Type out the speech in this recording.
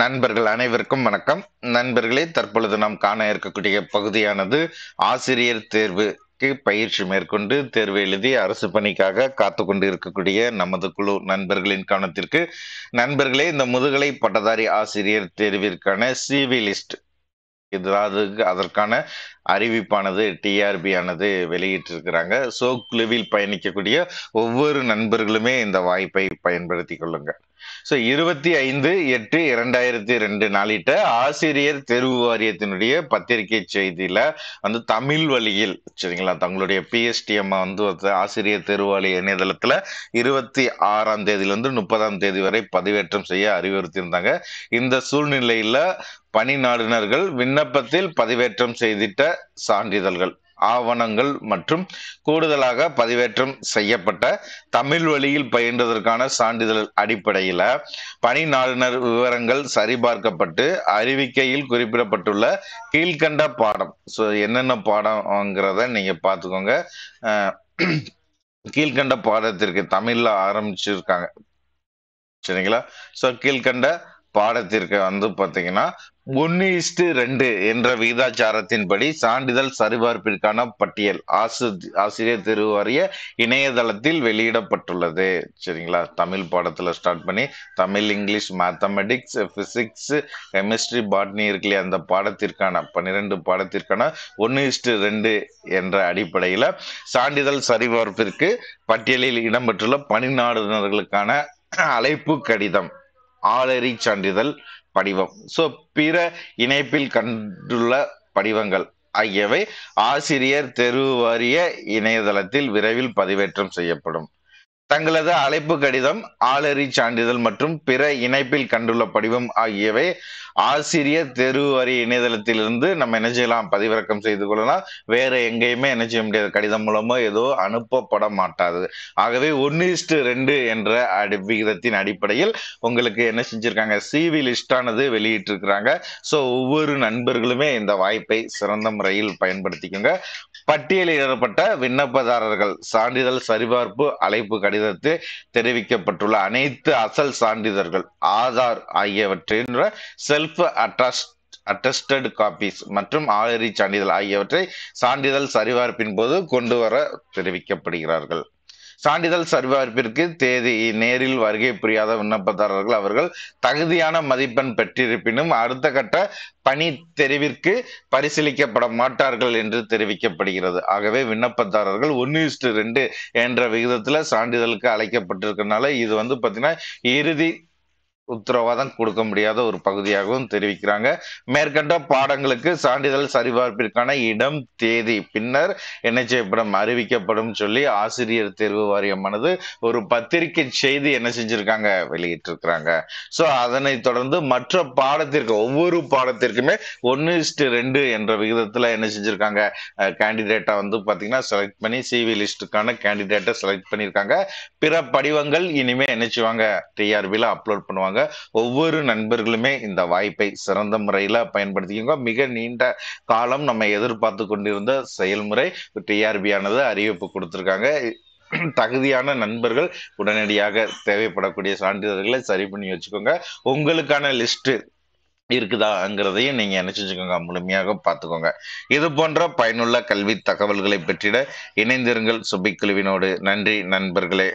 நண்பர்கள் அனைவருக்கும் வணக்கம் நண்பர்களே தற்பொழுது நாம் காண இருக்கக்கூடிய பகுதியானது ஆசிரியர் தேர்வுக்கு பயிற்சி மேற்கொண்டு தேர்வு எழுதி அரசு பணிக்காக காத்து கொண்டு இருக்கக்கூடிய நமது குழு நண்பர்களின் கவனத்திற்கு நண்பர்களே இந்த முதுகலை பட்டதாரி ஆசிரியர் தேர்விற்கான சிவிலிஸ்ட் இது அதற்கான அறிவிப்பானது டிஆர்பி ஆனது வெளியிட்டிருக்கிறாங்க ஸோ குழுவில் பயணிக்கக்கூடிய ஒவ்வொரு நண்பர்களுமே இந்த வாய்ப்பை பயன்படுத்தி கொள்ளுங்க ஸோ இருபத்தி ஐந்து எட்டு இரண்டாயிரத்தி ரெண்டு நாளிட்ட ஆசிரியர் தெருவு வாரியத்தினுடைய பத்திரிகை செய்தியில் வந்து தமிழ் வழியில் சரிங்களா தங்களுடைய பிஎஸ்டிஎம் வந்து ஆசிரியர் தெருவாளி வாரிய இணையதளத்தில் இருபத்தி ஆறாம் தேதியிலிருந்து முப்பதாம் தேதி வரை பதிவேற்றம் செய்ய அறிவுறுத்தியிருந்தாங்க இந்த சூழ்நிலையில் பணி நாடுனர்கள் விண்ணப்பத்தில் பதிவேற்றம் செய்திட்ட சான்றிதழ்கள் ஆவணங்கள் மற்றும் கூடுதலாக பதிவேற்றம் செய்யப்பட்ட தமிழ் வழியில் பயின்றதற்கான சான்றிதழ் அடிப்படையில் பணி நாளுநர் விவரங்கள் சரிபார்க்கப்பட்டு அறிவிக்கையில் குறிப்பிடப்பட்டுள்ள கீழ்கண்ட பாடம் ஸோ என்னென்ன பாடம்ங்கிறத நீங்கள் பார்த்துக்கோங்க கீழ்கண்ட பாடத்திற்கு தமிழில் ஆரம்பிச்சிருக்காங்க சரிங்களா ஸோ கீழ்கண்ட பாடத்திற்கு வந்து பார்த்தீங்கன்னா ஒன்னு இஷ்டு ரெண்டு என்ற விகிதாச்சாரத்தின்படி சான்றிதழ் சரிபார்ப்பிற்கான பட்டியல் ஆசு ஆசிரியர் திருவாரிய இணையதளத்தில் வெளியிடப்பட்டுள்ளது சரிங்களா தமிழ் பாடத்தில் ஸ்டார்ட் பண்ணி Tamil English mathematics physics chemistry botany இருக்குல்லையே அந்த பாடத்திற்கான பன்னிரெண்டு பாடத்திற்கான ஒன்று இஷ்டு ரெண்டு என்ற அடிப்படையில் சான்றிதழ் சரிபார்ப்பிற்கு பட்டியலில் இடம்பெற்றுள்ள பணி அழைப்பு கடிதம் ஆளறி சான்றிதழ் படிவம் ஸோ பிற இணைப்பில் கண்டுள்ள படிவங்கள் ஆகியவை ஆசிரியர் தேர்வு வாரிய இணையதளத்தில் விரைவில் பதிவேற்றம் செய்யப்படும் தங்களது அழைப்பு கடிதம் ஆளறி சான்றிதழ் மற்றும் பிற இணைப்பில் கண்டுள்ள படிவம் ஆகியவை ஆசிரியர் தெரு வரி இணையதளத்திலிருந்து நம்ம என்ன செய்யலாம் பதிவிறக்கம் செய்து கொள்ளலாம் வேற எங்கேயுமே என்ன செய்ய முடியாது கடிதம் மூலமோ ஏதோ அனுப்பப்பட மாட்டாது ஆகவே ஒன்னு ரெண்டு என்ற அடி விகிதத்தின் அடிப்படையில் உங்களுக்கு என்ன செஞ்சிருக்காங்க சிவி லிஸ்டானது வெளியிட்டிருக்கிறாங்க ஸோ ஒவ்வொரு நண்பர்களுமே இந்த வாய்ப்பை சிறந்த முறையில் பயன்படுத்திக்கோங்க பட்டியலிடப்பட்ட விண்ணப்பதாரர்கள் சான்றிதழ் சரிபார்ப்பு அழைப்பு கடிதம் கடிதத்தில் தெரிவிக்கப்பட்டுள்ள அனைத்து அசல் சான்றிதழ்கள் ஆதார் ஆகியவற்றின் செல்ஃப் அட்ரஸ்ட் அட்டஸ்டட் காப்பீஸ் மற்றும் ஆளறி சான்றிதழ் ஆகியவற்றை சான்றிதழ் சரிபார்ப்பின் போது கொண்டு வர தெரிவிக்கப்படுகிறார்கள் சான்றிதழ் சரிபார்ப்பிற்கு தேதி நேரில் வருகை புரியாத விண்ணப்பதாரர்கள் அவர்கள் தகுதியான மதிப்பெண் பெற்றிருப்பினும் அடுத்த கட்ட பணி தெரிவிற்கு பரிசீலிக்கப்பட மாட்டார்கள் என்று தெரிவிக்கப்படுகிறது ஆகவே விண்ணப்பதாரர்கள் ஒன்று ரெண்டு என்ற விகிதத்தில் சான்றிதழுக்கு அழைக்கப்பட்டிருக்கனால இது வந்து பார்த்தீங்கன்னா இறுதி உத்தரவாதம் கொடுக்க முடியாத ஒரு பகுதியாகவும் தெரிவிக்கிறாங்க மேற்கண்ட பாடங்களுக்கு சான்றிதழ் சரிபார்ப்பிற்கான இடம் தேதி பின்னர் என்ன செய்யப்படும் அறிவிக்கப்படும் சொல்லி ஆசிரியர் தேர்வு வாரியமானது ஒரு பத்திரிகை செய்தி என்ன செஞ்சிருக்காங்க வெளியிட்டிருக்கிறாங்க ஸோ அதனை தொடர்ந்து மற்ற பாடத்திற்கு ஒவ்வொரு பாடத்திற்குமே ஒன்று ரெண்டு என்ற விகிதத்தில் என்ன செஞ்சிருக்காங்க கேண்டிடேட்டா வந்து பார்த்தீங்கன்னா செலக்ட் பண்ணி சிவி லிஸ்ட்டுக்கான கேண்டிடேட்டை செலக்ட் பண்ணியிருக்காங்க பிற படிவங்கள் இனிமேல் என்ன செய்வாங்க டிஆர்பியில் அப்லோட் பண்ணுவாங்க சொல்லியிருக்காங்க ஒவ்வொரு நண்பர்களுமே இந்த வாய்ப்பை சிறந்த முறையில் பயன்படுத்திக்கோங்க மிக நீண்ட காலம் நம்ம எதிர்பார்த்து கொண்டிருந்த செயல்முறை டிஆர்பி ஆனது அறிவிப்பு கொடுத்துருக்காங்க தகுதியான நண்பர்கள் உடனடியாக தேவைப்படக்கூடிய சான்றிதழ்களை சரி பண்ணி வச்சுக்கோங்க உங்களுக்கான லிஸ்ட்டு இருக்குதாங்கிறதையும் நீங்க என்ன முழுமையாக பார்த்துக்கோங்க இது போன்ற பயனுள்ள கல்வி தகவல்களை பெற்றிட இணைந்திருங்கள் சுபிக்குழுவினோடு நன்றி நண்பர்களே